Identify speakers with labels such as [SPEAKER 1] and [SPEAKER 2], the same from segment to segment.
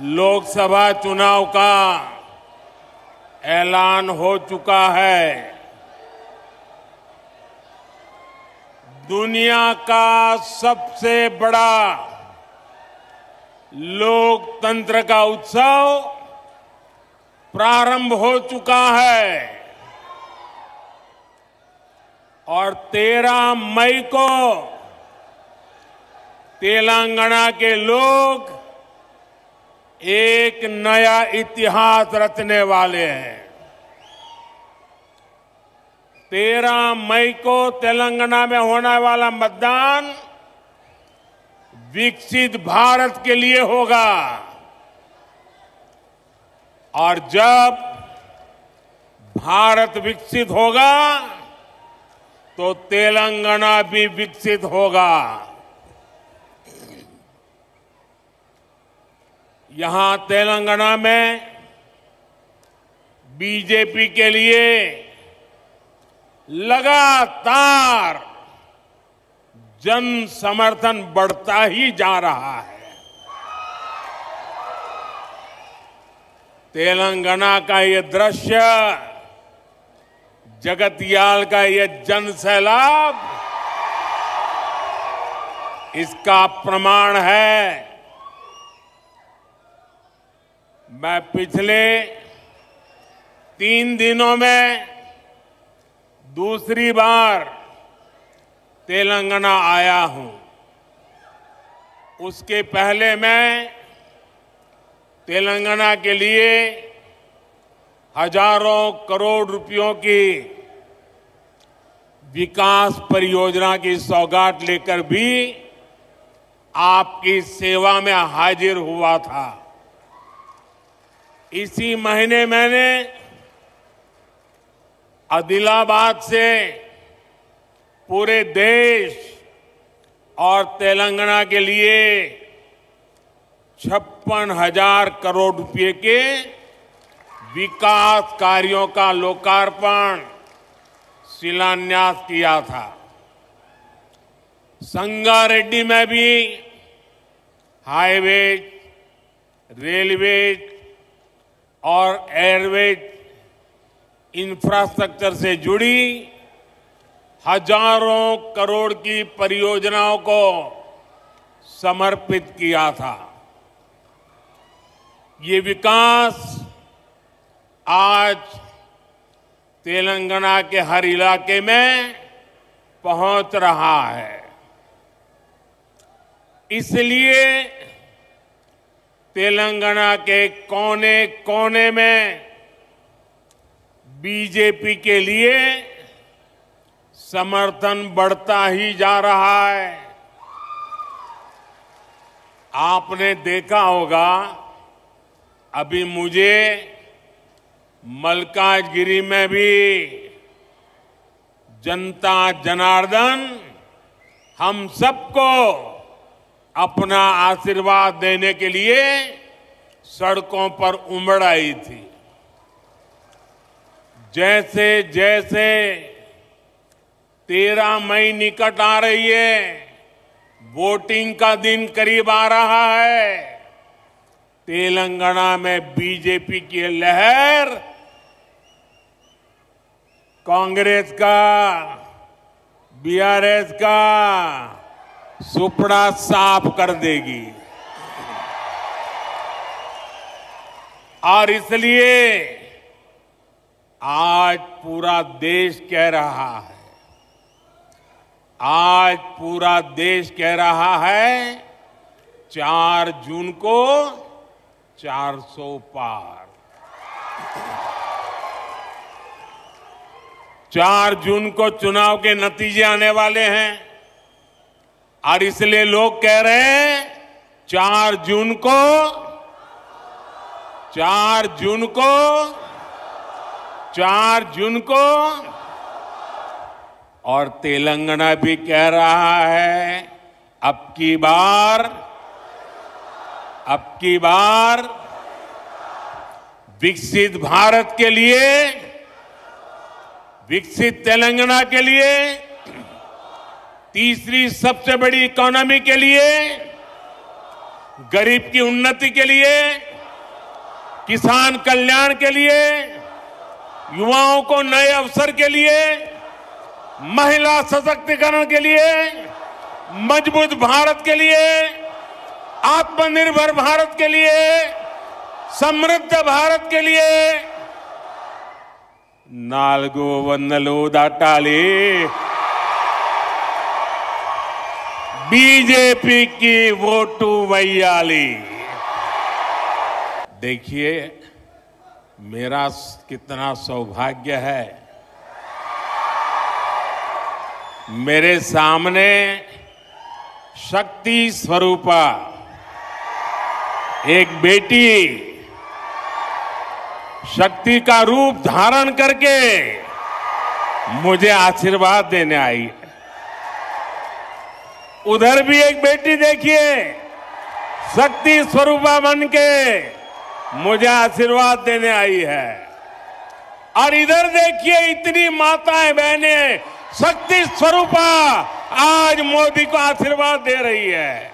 [SPEAKER 1] लोकसभा चुनाव का ऐलान हो चुका है दुनिया का सबसे बड़ा लोकतंत्र का उत्सव प्रारंभ हो चुका है और 13 मई को तेलंगाना के लोग एक नया इतिहास रचने वाले हैं तेरह मई को तेलंगाना में होने वाला मतदान विकसित भारत के लिए होगा और जब भारत विकसित होगा तो तेलंगाना भी विकसित होगा यहां तेलंगाना में बीजेपी के लिए लगातार जन समर्थन बढ़ता ही जा रहा है तेलंगाना का ये दृश्य जगतियाल का ये जन सैलाब इसका प्रमाण है मैं पिछले तीन दिनों में दूसरी बार तेलंगाना आया हूं उसके पहले मैं तेलंगाना के लिए हजारों करोड़ रुपयों की विकास परियोजना की सौगात लेकर भी आपकी सेवा में हाजिर हुआ था इसी महीने मैंने आदिलाबाद से पूरे देश और तेलंगाना के लिए छप्पन हजार करोड़ रुपए के विकास कार्यों का लोकार्पण शिलान्यास किया था संगारेड्डी में भी हाईवे रेलवे और एयरवेज इंफ्रास्ट्रक्चर से जुड़ी हजारों करोड़ की परियोजनाओं को समर्पित किया था ये विकास आज तेलंगाना के हर इलाके में पहुंच रहा है इसलिए तेलंगाना के कोने कोने में बीजेपी के लिए समर्थन बढ़ता ही जा रहा है आपने देखा होगा अभी मुझे मलकाजगिरी में भी जनता जनार्दन हम सबको अपना आशीर्वाद देने के लिए सड़कों पर उमड़ आई थी जैसे जैसे तेरह मई निकट आ रही है वोटिंग का दिन करीब आ रहा है तेलंगाना में बीजेपी की लहर कांग्रेस का बीआरएस का सुपड़ा साफ कर देगी और इसलिए आज पूरा देश कह रहा है आज पूरा देश कह रहा है चार जून को 400 पार चार जून को चुनाव के नतीजे आने वाले हैं और इसलिए लोग कह रहे हैं चार जून को चार जून को चार जून को और तेलंगाना भी कह रहा है अब की बार अब की बार विकसित भारत के लिए विकसित तेलंगाना के लिए तीसरी सबसे बड़ी इकोनॉमी के लिए गरीब की उन्नति के लिए किसान कल्याण के लिए युवाओं को नए अवसर के लिए महिला सशक्तिकरण के लिए मजबूत भारत के लिए आत्मनिर्भर भारत के लिए समृद्ध भारत के लिए నాలుగు వందలు दाटाली बीजेपी की वोटू वैयाली देखिए मेरा कितना सौभाग्य है मेरे सामने शक्ति स्वरूपा एक बेटी शक्ति का रूप धारण करके मुझे आशीर्वाद देने आई है उधर भी एक बेटी देखिए शक्ति स्वरूपा बन के मुझे आशीर्वाद देने आई है और इधर देखिए इतनी माताएं बहनें शक्ति स्वरूपा आज मोदी को आशीर्वाद दे रही है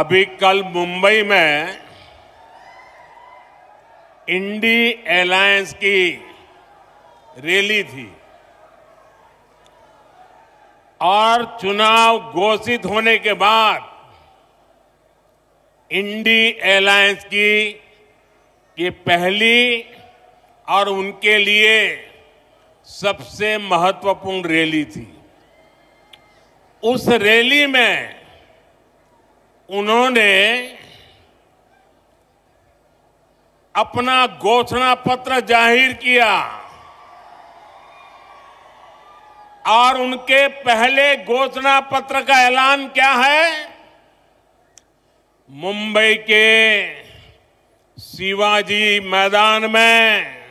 [SPEAKER 1] अभी कल मुंबई में इंडी एलायंस की रैली थी और चुनाव घोषित होने के बाद इंडी एलायंस की ये पहली और उनके लिए सबसे महत्वपूर्ण रैली थी उस रैली में उन्होंने अपना घोषणा पत्र जाहिर किया और उनके पहले घोषणा पत्र का ऐलान क्या है मुंबई के शिवाजी मैदान में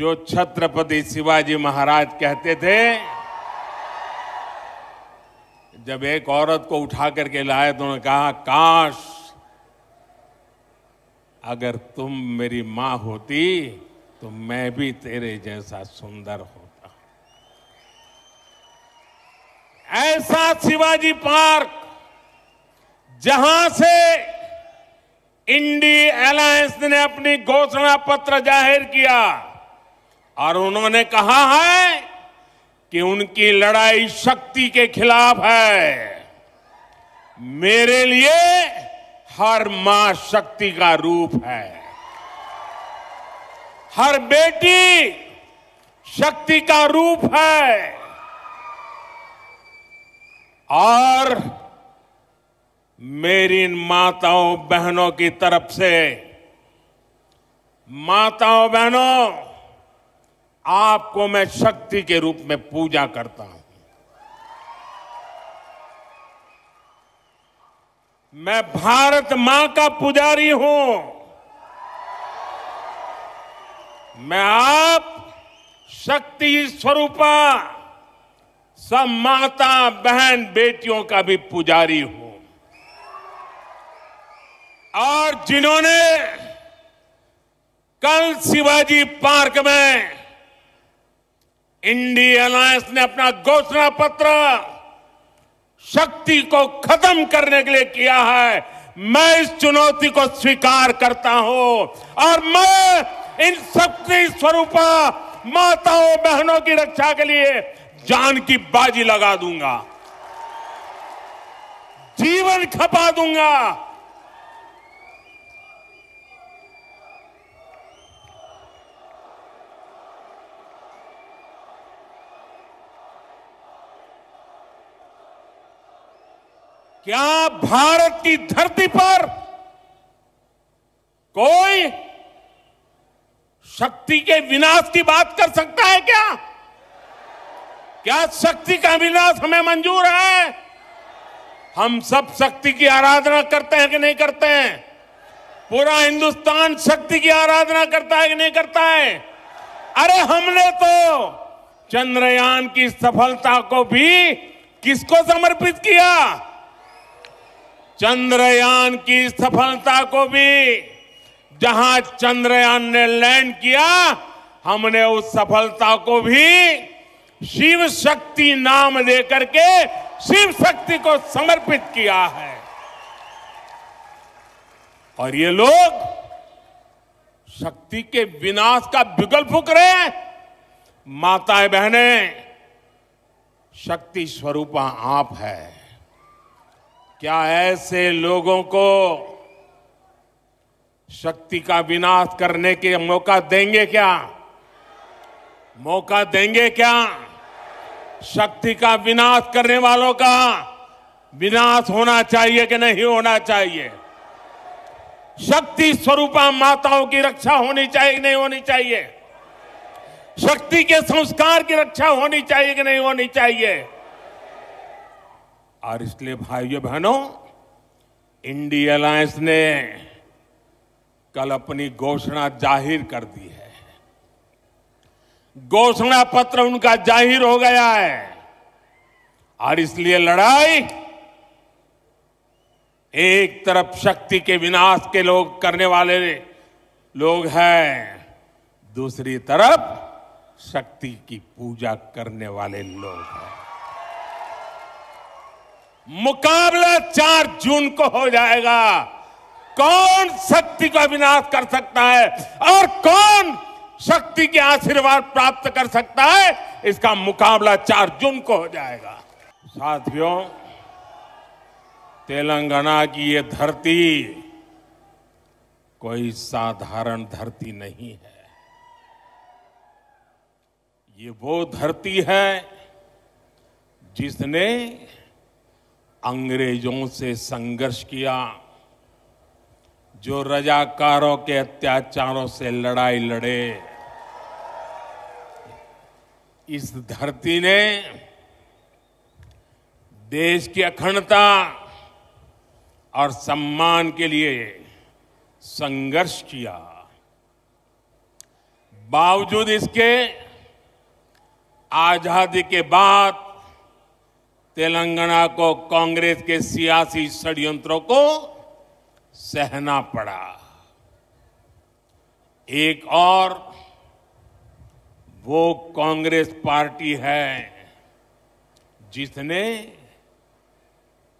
[SPEAKER 1] जो छत्रपति शिवाजी महाराज कहते थे जब एक औरत को उठा करके लाए तो उन्होंने कहा काश अगर तुम मेरी मां होती तो मैं भी तेरे जैसा सुंदर होता ऐसा शिवाजी पार्क जहां से इंडी अलायंस ने अपनी घोषणा पत्र जाहिर किया और उन्होंने कहा है कि उनकी लड़ाई शक्ति के खिलाफ है मेरे लिए हर मां शक्ति का रूप है हर बेटी शक्ति का रूप है और मेरी इन माताओं बहनों की तरफ से माताओं बहनों आपको मैं शक्ति के रूप में पूजा करता हूं मैं भारत मां का पुजारी हूं मैं आप शक्ति स्वरूपा सब माता बहन बेटियों का भी पुजारी हूं और जिन्होंने कल शिवाजी पार्क में इंडी अलायंस ने अपना घोषणा पत्र शक्ति को खत्म करने के लिए किया है मैं इस चुनौती को स्वीकार करता हूं और मैं इन शक्ति स्वरूपा माताओं बहनों की रक्षा के लिए जान की बाजी लगा दूंगा जीवन खपा दूंगा क्या भारत की धरती पर कोई शक्ति के विनाश की बात कर सकता है क्या क्या शक्ति का विनाश हमें मंजूर है हम सब शक्ति की आराधना करते हैं कि नहीं करते हैं पूरा हिंदुस्तान शक्ति की आराधना करता है कि नहीं करता है अरे हमने तो चंद्रयान की सफलता को भी किसको समर्पित किया चंद्रयान की सफलता को भी जहां चंद्रयान ने लैंड किया हमने उस सफलता को भी शिव शक्ति नाम देकर के शिव शक्ति को समर्पित किया है और ये लोग शक्ति के विनाश का विकल्प फूक रहे हैं माताएं बहनें शक्ति स्वरूपा आप है क्या ऐसे लोगों को शक्ति का विनाश करने के मौका देंगे क्या मौका देंगे क्या शक्ति का विनाश करने वालों का विनाश होना चाहिए कि नहीं होना चाहिए शक्ति स्वरूपा माताओं की रक्षा होनी चाहिए कि नहीं होनी चाहिए शक्ति के संस्कार की रक्षा होनी चाहिए कि नहीं होनी चाहिए और इसलिए भाइयों बहनों इंडी अलायंस ने कल अपनी घोषणा जाहिर कर दी है घोषणा पत्र उनका जाहिर हो गया है और इसलिए लड़ाई एक तरफ शक्ति के विनाश के लोग करने वाले लोग हैं दूसरी तरफ शक्ति की पूजा करने वाले लोग हैं मुकाबला 4 जून को हो जाएगा कौन शक्ति का विनाश कर सकता है और कौन शक्ति के आशीर्वाद प्राप्त कर सकता है इसका मुकाबला चार जून को हो जाएगा साथियों तेलंगाना की ये धरती कोई साधारण धरती नहीं है ये वो धरती है जिसने अंग्रेजों से संघर्ष किया जो रजाकारों के अत्याचारों से लड़ाई लड़े इस धरती ने देश की अखंडता और सम्मान के लिए संघर्ष किया बावजूद इसके आजादी के बाद तेलंगाना को कांग्रेस के सियासी षड्यंत्रों को सहना पड़ा एक और वो कांग्रेस पार्टी है जिसने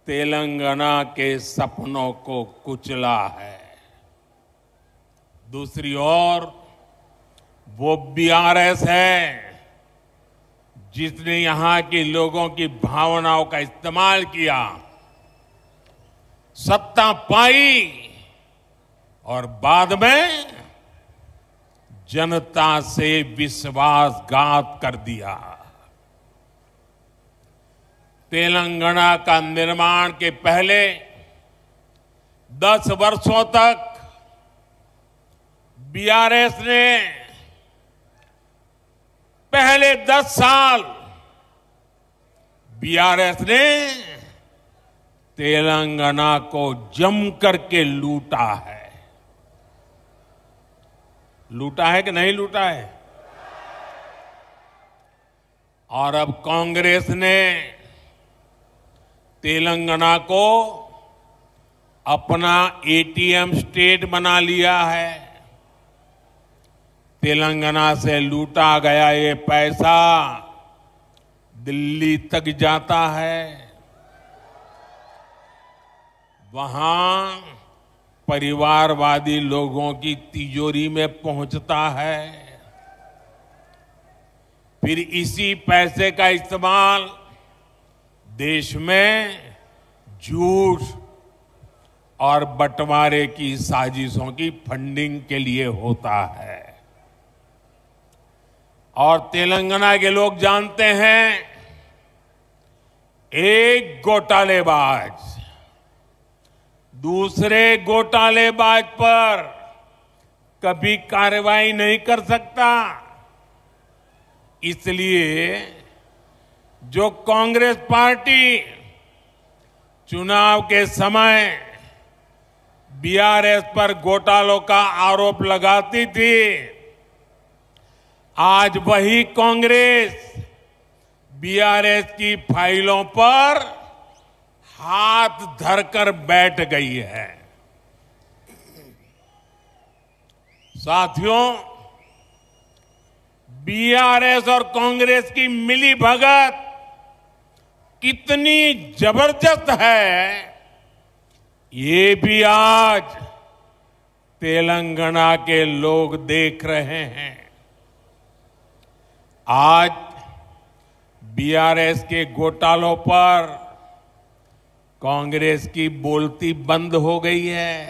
[SPEAKER 1] तेलंगाना के सपनों को कुचला है दूसरी ओर वो बीआरएस है जिसने यहां के लोगों की भावनाओं का इस्तेमाल किया सत्ता पाई और बाद में जनता से विश्वासघात कर दिया तेलंगाना का निर्माण के पहले दस वर्षों तक बीआरएस ने पहले दस साल बीआरएस ने तेलंगाना को जम करके लूटा है लूटा है कि नहीं लूटा है और अब कांग्रेस ने तेलंगाना को अपना एटीएम स्टेट बना लिया है तेलंगाना से लूटा गया ये पैसा दिल्ली तक जाता है वहां परिवारवादी लोगों की तिजोरी में पहुंचता है फिर इसी पैसे का इस्तेमाल देश में झूठ और बंटवारे की साजिशों की फंडिंग के लिए होता है और तेलंगाना के लोग जानते हैं एक घोटालेबाज दूसरे घोटालेबाज पर कभी कार्रवाई नहीं कर सकता इसलिए जो कांग्रेस पार्टी चुनाव के समय बीआरएस पर घोटालों का आरोप लगाती थी आज वही कांग्रेस बीआरएस की फाइलों पर हाथ धरकर बैठ गई है साथियों बीआरएस और कांग्रेस की मिली भगत कितनी जबरदस्त है ये भी आज तेलंगाना के लोग देख रहे हैं आज बीआरएस के घोटालों पर कांग्रेस की बोलती बंद हो गई है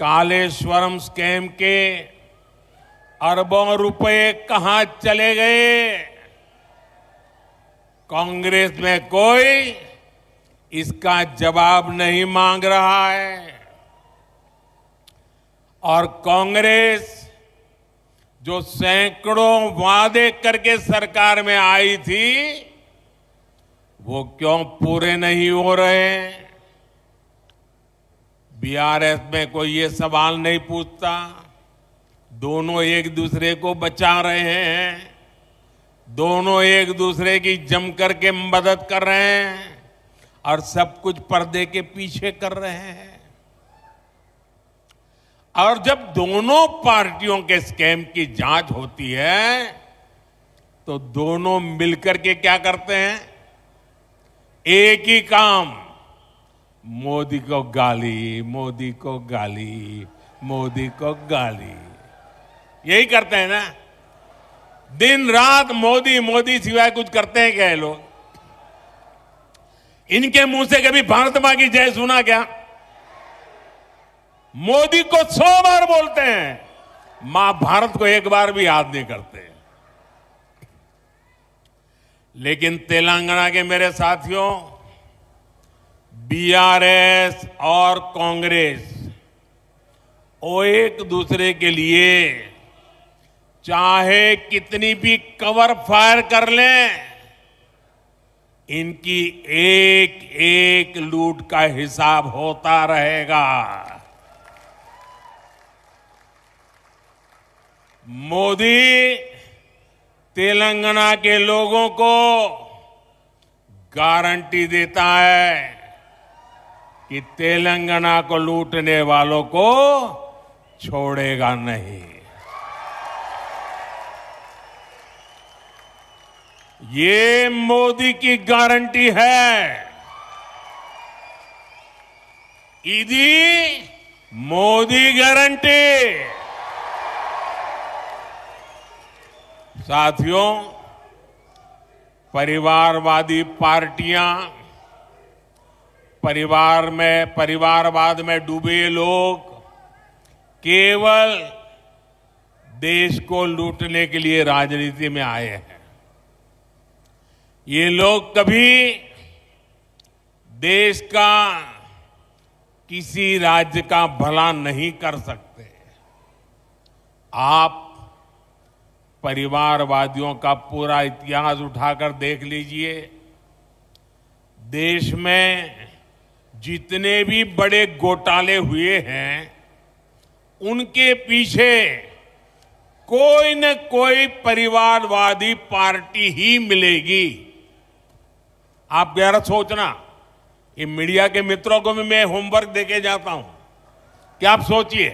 [SPEAKER 1] कालेश्वरम स्कैम के अरबों रुपए कहां चले गए कांग्रेस में कोई इसका जवाब नहीं मांग रहा है और कांग्रेस जो सैकड़ों वादे करके सरकार में आई थी वो क्यों पूरे नहीं हो रहे बीआरएस में कोई ये सवाल नहीं पूछता दोनों एक दूसरे को बचा रहे हैं दोनों एक दूसरे की जम करके मदद कर रहे हैं और सब कुछ पर्दे के पीछे कर रहे हैं और जब दोनों पार्टियों के स्कैम की जांच होती है तो दोनों मिलकर के क्या करते हैं एक ही काम मोदी को गाली मोदी को गाली मोदी को गाली यही करते हैं ना दिन रात मोदी मोदी सिवाय कुछ करते हैं क्या लोग इनके मुंह से कभी भारत मां की जय सुना क्या मोदी को सौ बार बोलते हैं मां भारत को एक बार भी याद नहीं करते लेकिन तेलंगाना के मेरे साथियों बीआरएस और कांग्रेस वो एक दूसरे के लिए चाहे कितनी भी कवर फायर कर लें इनकी एक एक लूट का हिसाब होता रहेगा मोदी तेलंगाना के लोगों को गारंटी देता है कि तेलंगाना को लूटने वालों को छोड़ेगा नहीं ये मोदी की गारंटी है इदी मोदी गारंटी साथियों परिवारवादी पार्टियां परिवार में परिवारवाद में डूबे लोग केवल देश को लूटने के लिए राजनीति में आए हैं ये लोग कभी देश का किसी राज्य का भला नहीं कर सकते आप परिवारवादियों का पूरा इतिहास उठाकर देख लीजिए देश में जितने भी बड़े घोटाले हुए हैं उनके पीछे कोई न कोई परिवारवादी पार्टी ही मिलेगी आप गहरा सोचना ये मीडिया के मित्रों को भी मैं होमवर्क देके जाता हूं क्या आप सोचिए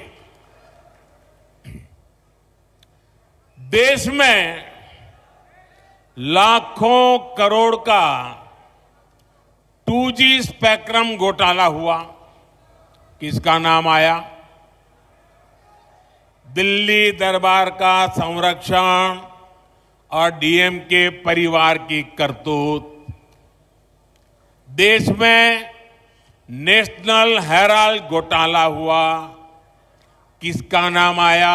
[SPEAKER 1] देश में लाखों करोड़ का 2G स्पेक्ट्रम घोटाला हुआ किसका नाम आया दिल्ली दरबार का संरक्षण और डीएम के परिवार की करतूत देश में नेशनल हेराल्ड घोटाला हुआ किसका नाम आया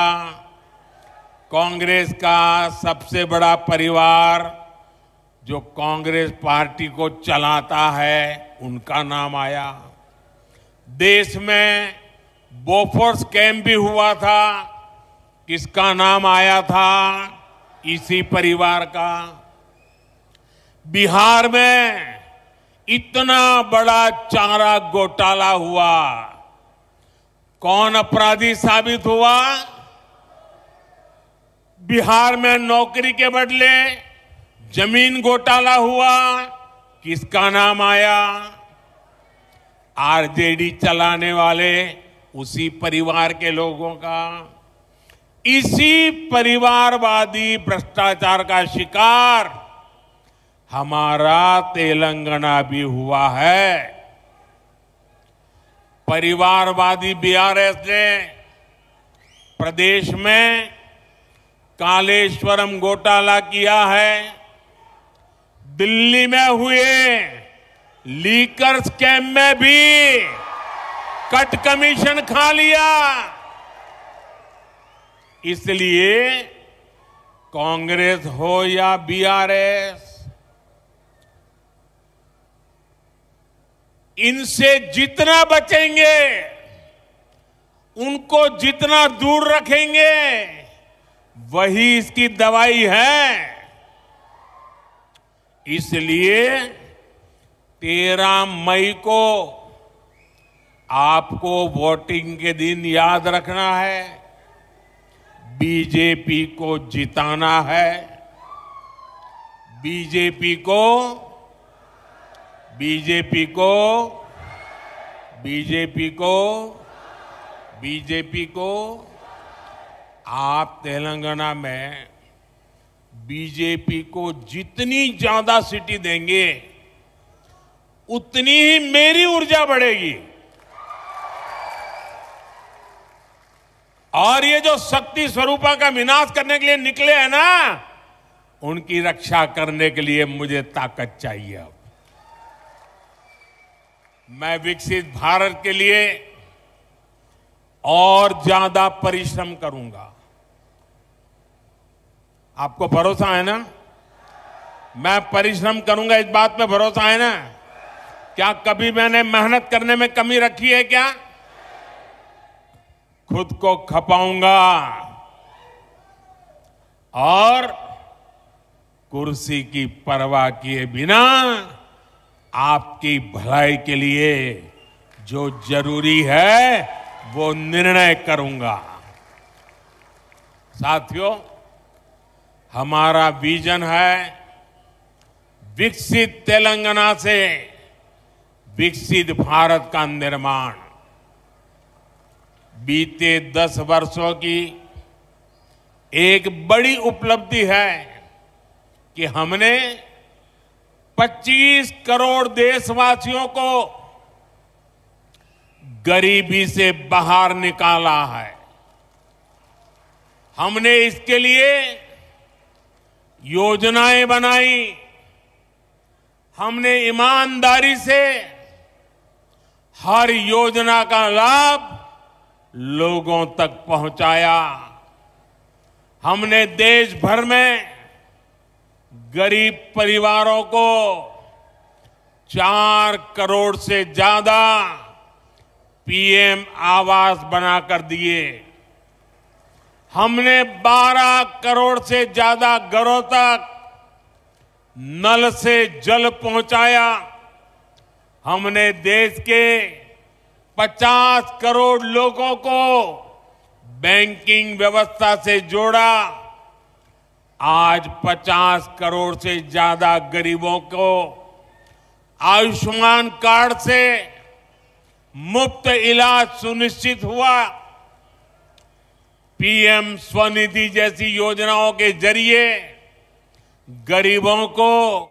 [SPEAKER 1] कांग्रेस का सबसे बड़ा परिवार जो कांग्रेस पार्टी को चलाता है उनका नाम आया देश में बोफोर्स कैंप भी हुआ था किसका नाम आया था इसी परिवार का बिहार में इतना बड़ा चारा घोटाला हुआ कौन अपराधी साबित हुआ बिहार में नौकरी के बदले जमीन घोटाला हुआ किसका नाम आया आरजेडी चलाने वाले उसी परिवार के लोगों का इसी परिवारवादी भ्रष्टाचार का शिकार हमारा तेलंगाना भी हुआ है परिवारवादी बीआरएस ने प्रदेश में कालेश्वरम घोटाला किया है दिल्ली में हुए लीकर स्कैम में भी कट कमीशन खा लिया इसलिए कांग्रेस हो या बीआरएस इनसे जितना बचेंगे उनको जितना दूर रखेंगे वही इसकी दवाई है इसलिए तेरह मई को आपको वोटिंग के दिन याद रखना है बीजेपी को जिताना है बीजेपी को बीजेपी को बीजेपी को बीजेपी को आप तेलंगाना में बीजेपी को जितनी ज्यादा सिटी देंगे उतनी ही मेरी ऊर्जा बढ़ेगी और ये जो शक्ति स्वरूपा का विनाश करने के लिए निकले हैं ना उनकी रक्षा करने के लिए मुझे ताकत चाहिए अब मैं विकसित भारत के लिए और ज्यादा परिश्रम करूंगा आपको भरोसा है ना मैं परिश्रम करूंगा इस बात में भरोसा है ना क्या कभी मैंने मेहनत करने में कमी रखी है क्या खुद को खपाऊंगा और कुर्सी की परवाह किए बिना आपकी भलाई के लिए जो जरूरी है वो निर्णय करूंगा साथियों हमारा विजन है विकसित तेलंगाना से विकसित भारत का निर्माण बीते दस वर्षों की एक बड़ी उपलब्धि है कि हमने 25 करोड़ देशवासियों को गरीबी से बाहर निकाला है हमने इसके लिए योजनाएं बनाई हमने ईमानदारी से हर योजना का लाभ लोगों तक पहुंचाया हमने देश भर में गरीब परिवारों को चार करोड़ से ज्यादा पीएम आवास बनाकर दिए हमने 12 करोड़ से ज्यादा घरों तक नल से जल पहुंचाया हमने देश के 50 करोड़ लोगों को बैंकिंग व्यवस्था से जोड़ा आज 50 करोड़ से ज्यादा गरीबों को आयुष्मान कार्ड से मुफ्त इलाज सुनिश्चित हुआ पीएम स्वनिधि जैसी योजनाओं के जरिए गरीबों को